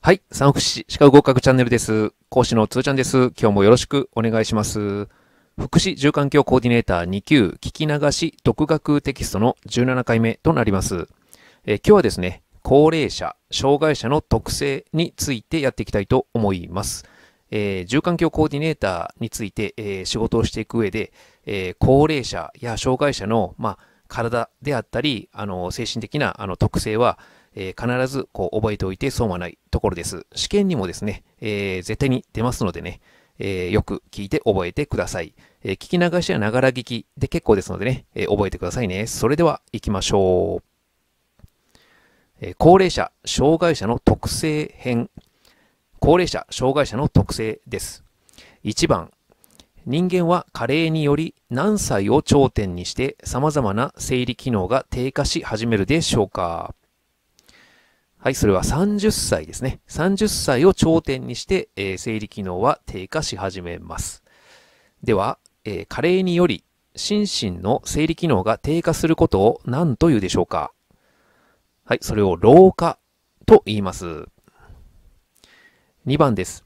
はい、三福祉歯科合格チャンネルです。講師のつーちゃんです。今日もよろしくお願いします。福祉住環境コーディネーター2級聞き流し独学テキストの17回目となります。え今日はですね、高齢者、障害者の特性についてやっていきたいと思います。えー、住環境コーディネーターについて、えー、仕事をしていく上で、えー、高齢者や障害者の、まあ、体であったり、あの、精神的なあの特性は、えー、必ずこう覚えておいて損はないところです。試験にもですね、えー、絶対に出ますのでね、えー、よく聞いて覚えてください。え聞き流しやながら聞きで結構ですのでね、え覚えてくださいね。それでは行きましょう。え高齢者、障害者の特性編。高齢者、障害者の特性です。1番、人間は加齢により何歳を頂点にして様々な生理機能が低下し始めるでしょうかはい、それは30歳ですね。30歳を頂点にして、えー、生理機能は低下し始めます。では、えー、加齢により、心身の生理機能が低下することを何というでしょうかはい、それを老化と言います。2番です。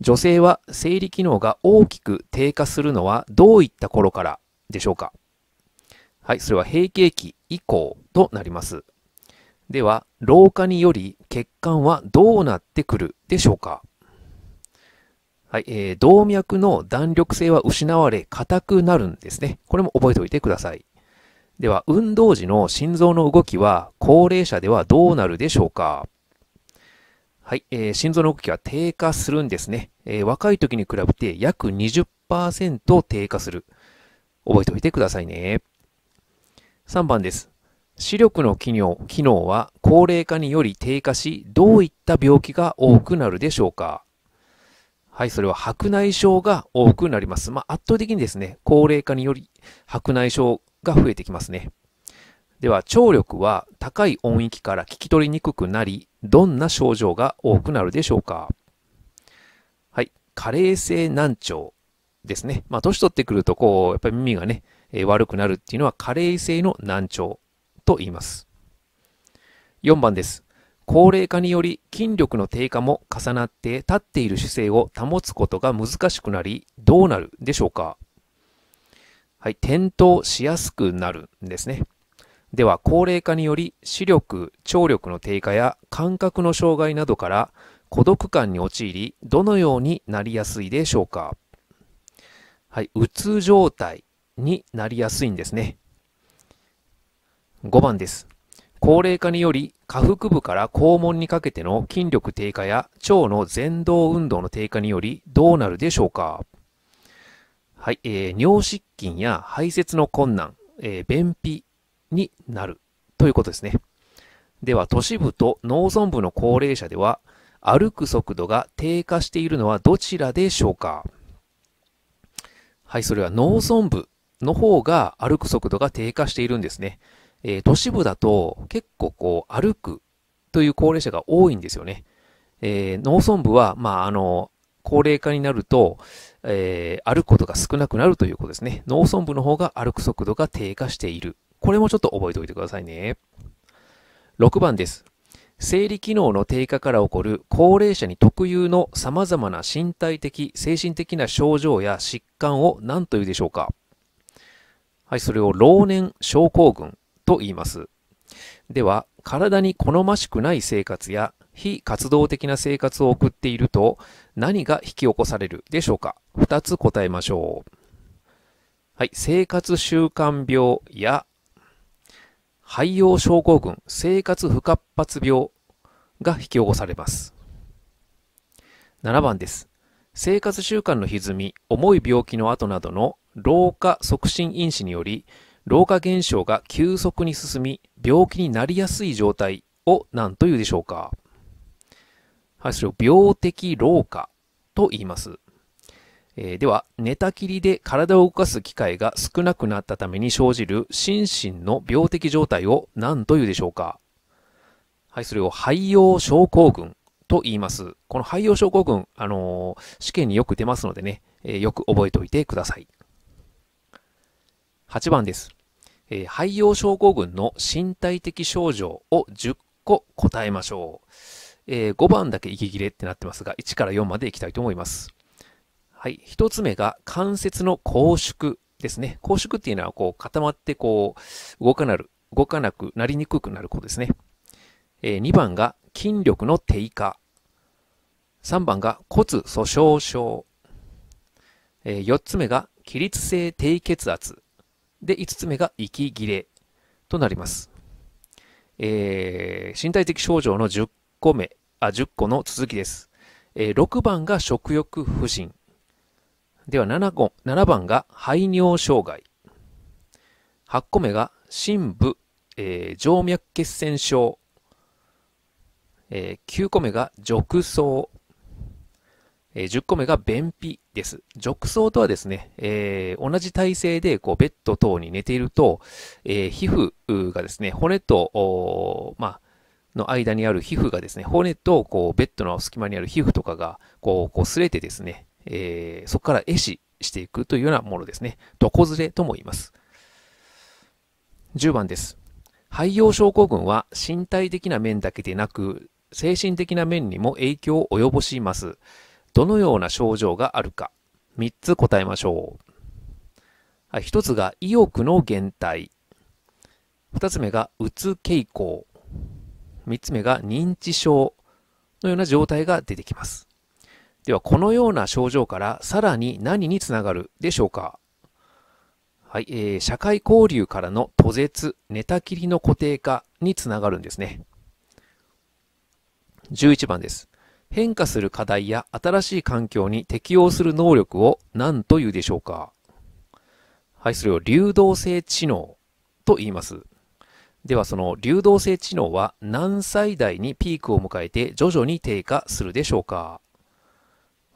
女性は生理機能が大きく低下するのはどういった頃からでしょうかはい、それは閉経期以降となります。では、老化により血管はどうなってくるでしょうかはい、えー、動脈の弾力性は失われ、硬くなるんですね。これも覚えておいてください。では、運動時の心臓の動きは、高齢者ではどうなるでしょうかはい、えー、心臓の動きは低下するんですね。えー、若い時に比べて約20%低下する。覚えておいてくださいね。3番です。視力の機能機能は高齢化により低下し、どういった病気が多くなるでしょうかはい、それは白内障が多くなります。まあ、圧倒的にですね、高齢化により白内障が増えてきますね。では、聴力は高い音域から聞き取りにくくなり、どんな症状が多くなるでしょうかはい、加齢性難聴ですね。まあ、年取ってくると、こう、やっぱり耳がね、えー、悪くなるっていうのは加齢性の難聴と言います。4番です。高齢化により筋力の低下も重なって立っている姿勢を保つことが難しくなり、どうなるでしょうかはい、転倒しやすくなるんですね。では、高齢化により視力、聴力の低下や感覚の障害などから孤独感に陥り、どのようになりやすいでしょうかはい、うつ状態になりやすいんですね。5番です。高齢化により下腹部から肛門にかけての筋力低下や腸の前動運動の低下によりどうなるでしょうかはい、えー、尿失禁や排泄の困難、えー、便秘になるということですね。では、都市部と農村部の高齢者では歩く速度が低下しているのはどちらでしょうかはい、それは農村部の方が歩く速度が低下しているんですね。えー、都市部だと結構こう歩くという高齢者が多いんですよね。えー、農村部は、まあ、あの、高齢化になると、えー、歩くことが少なくなるということですね。農村部の方が歩く速度が低下している。これもちょっと覚えておいてくださいね。6番です。生理機能の低下から起こる高齢者に特有の様々な身体的、精神的な症状や疾患を何というでしょうかはい、それを老年症候群と言います。では、体に好ましくない生活や非活動的な生活を送っていると何が引き起こされるでしょうか ?2 つ答えましょう。はい、生活習慣病や肺葉症候群、生活不活発病が引き起こされます。7番です。生活習慣の歪み、重い病気の後などの老化促進因子により老化現象が急速に進み、病気になりやすい状態を何というでしょうかはい、それを病的老化と言います。えー、では、寝たきりで体を動かす機会が少なくなったために生じる心身の病的状態を何というでしょうかはい、それを肺葉症候群と言います。この肺葉症候群、あのー、試験によく出ますのでね、えー、よく覚えておいてください。8番です。え肺葉症候群の身体的症状を10個答えましょう。え5番だけ息切れってなってますが、1から4までいきたいと思います。はい。1つ目が関節の拘縮ですね。拘縮っていうのは、こう、固まって、こう、動かなる、動かなくなりにくくなることですね。え2番が筋力の低下。3番が骨粗鬆症。え4つ目が起立性低血圧。で、5つ目が息切れとなります。えー、身体的症状の10個目、あ、10個の続きです。えー、6番が食欲不振。では7個、7番が排尿障害。8個目が深部、えー、静脈血栓症。えー、9個目が褥瘡。えー、10個目が便秘です。褥瘡とはですね、えー、同じ体勢でこうベッド等に寝ていると、えー、皮膚がですね、骨と、まあ、の間にある皮膚がですね、骨とこうベッドの隙間にある皮膚とかがこうこう擦れてですね、えー、そこから壊死していくというようなものですね。床ずれとも言います。10番です。肺葉症候群は身体的な面だけでなく、精神的な面にも影響を及ぼします。どのような症状があるか、3つ答えましょう。1つが意欲の減退。2つ目がうつ傾向。3つ目が認知症のような状態が出てきます。では、このような症状からさらに何につながるでしょうかはい、えー、社会交流からの途絶、寝たきりの固定化につながるんですね。11番です。変化する課題や新しい環境に適応する能力を何というでしょうかはい、それを流動性知能と言います。ではその流動性知能は何歳代にピークを迎えて徐々に低下するでしょうか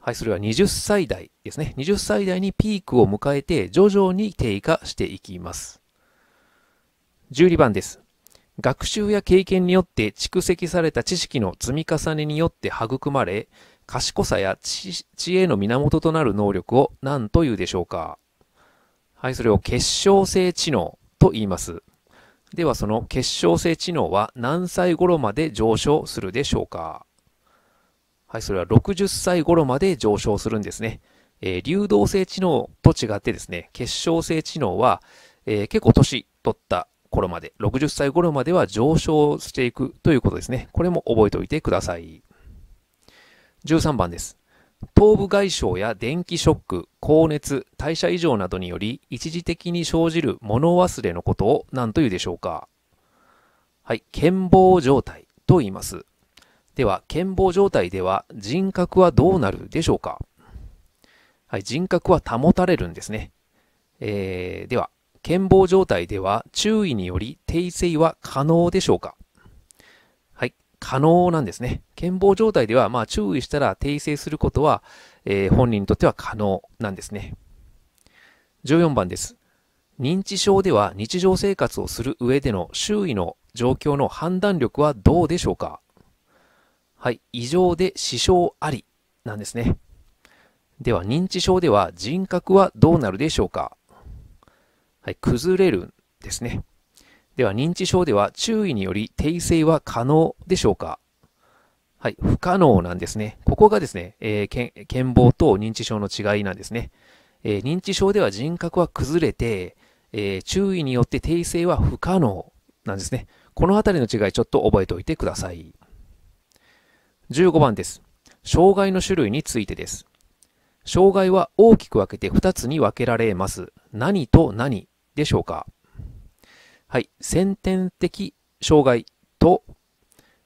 はい、それは20歳代ですね。20歳代にピークを迎えて徐々に低下していきます。12番です。学習や経験によって蓄積された知識の積み重ねによって育まれ、賢さや知恵の源となる能力を何というでしょうかはい、それを結晶性知能と言います。ではその結晶性知能は何歳頃まで上昇するでしょうかはい、それは60歳頃まで上昇するんですね。えー、流動性知能と違ってですね、結晶性知能は、えー、結構年取った頃まで、60歳頃までは上昇していくということですね。これも覚えておいてください。13番です。頭部外傷や電気ショック、高熱、代謝異常などにより一時的に生じる物忘れのことを何と言うでしょうかはい、健忘状態と言います。では、健忘状態では人格はどうなるでしょうかはい、人格は保たれるんですね。えー、では、健忘状態では注意により訂正は可能でしょうかはい、可能なんですね。健忘状態では、まあ、注意したら訂正することは、えー、本人にとっては可能なんですね。14番です。認知症では日常生活をする上での周囲の状況の判断力はどうでしょうかはい、異常で支障ありなんですね。では、認知症では人格はどうなるでしょうかはい、崩れるんですね。では、認知症では注意により訂正は可能でしょうかはい、不可能なんですね。ここがですね、えー、健忘と認知症の違いなんですね。えー、認知症では人格は崩れて、えー、注意によって訂正は不可能なんですね。このあたりの違いちょっと覚えておいてください。15番です。障害の種類についてです。障害は大きく分けて2つに分けられます。何と何でしょうか。はい。先天的障害と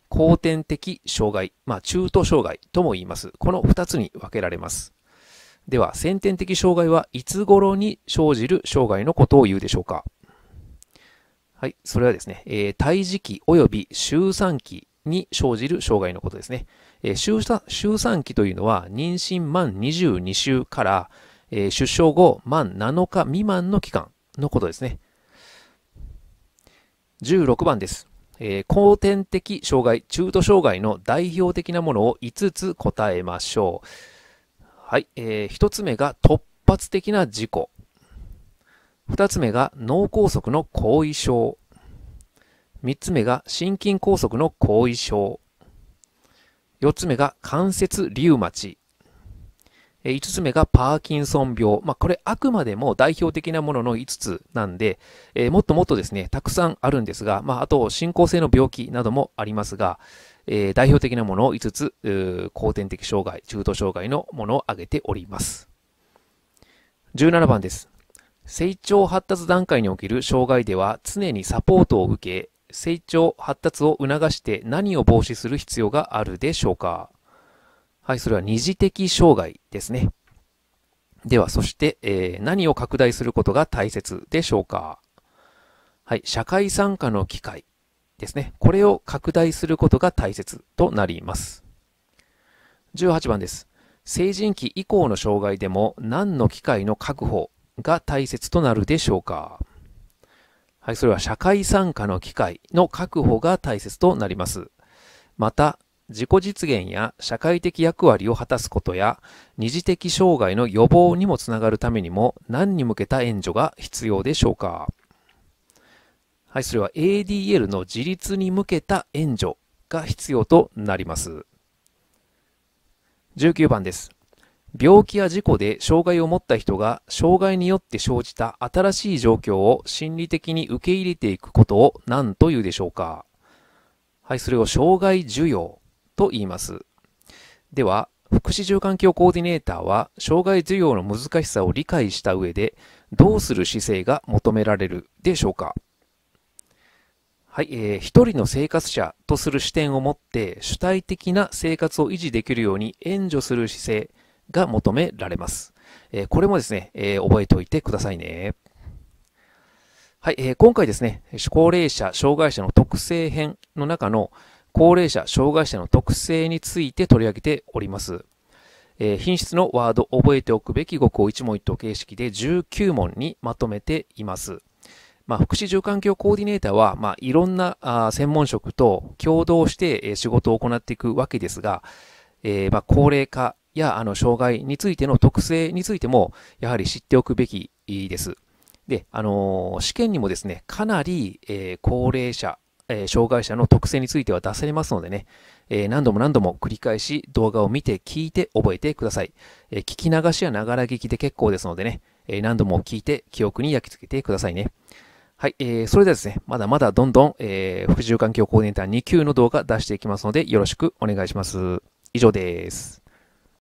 後天的障害、まあ、中途障害とも言います。この2つに分けられます。では、先天的障害はいつ頃に生じる障害のことを言うでしょうか。はい。それはですね、えー、胎児期及び周産期に生じる障害のことですね。えー、周周産期というのは、妊娠満22週から、えー、出生後満7日未満の期間のことですね。16番です。えー、後天的障害、中途障害の代表的なものを5つ答えましょう。はい、えー、1つ目が突発的な事故。2つ目が脳梗塞の後遺症。3つ目が心筋梗塞の後遺症。4つ目が関節リウマチ。5つ目がパーキンソン病。まあ、これあくまでも代表的なものの5つなんで、えー、もっともっとですね、たくさんあるんですが、まあ、あと進行性の病気などもありますが、えー、代表的なものを5つ、後天的障害、中途障害のものを挙げております。17番です。成長発達段階における障害では常にサポートを受け、成長発達を促して何を防止する必要があるでしょうかはい、それは二次的障害ですね。では、そして、えー、何を拡大することが大切でしょうかはい、社会参加の機会ですね。これを拡大することが大切となります。18番です。成人期以降の障害でも何の機会の確保が大切となるでしょうかはい、それは社会参加の機会の確保が大切となります。また、自己実現や社会的役割を果たすことや二次的障害の予防にもつながるためにも何に向けた援助が必要でしょうかはい、それは ADL の自立に向けた援助が必要となります。19番です。病気や事故で障害を持った人が障害によって生じた新しい状況を心理的に受け入れていくことを何というでしょうかはい、それを障害需要と言います。では、福祉住環境コーディネーターは、障害需要の難しさを理解した上で、どうする姿勢が求められるでしょうかはい、えー、一人の生活者とする視点を持って、主体的な生活を維持できるように援助する姿勢が求められます。えー、これもですね、えー、覚えておいてくださいね。はい、えー、今回ですね、高齢者、障害者の特性編の中の、高齢者、障害者の特性について取り上げております。えー、品質のワード、覚えておくべき語句を一問一答形式で19問にまとめています。まあ、福祉住環境コーディネーターは、まあ、いろんなあ専門職と共同して、えー、仕事を行っていくわけですが、えー、まあ、高齢化やあの障害についての特性についても、やはり知っておくべきです。で、あの試験にもですね、かなり、え高齢者えー、障害者の特性については出されますのでね、えー、何度も何度も繰り返し動画を見て聞いて覚えてください。えー、聞き流しやながら聞きで結構ですのでね、え何度も聞いて記憶に焼き付けてくださいね。はい、えー、それではですね、まだまだどんどん、えー、副住環境コーディネーター2級の動画出していきますので、よろしくお願いします。以上です。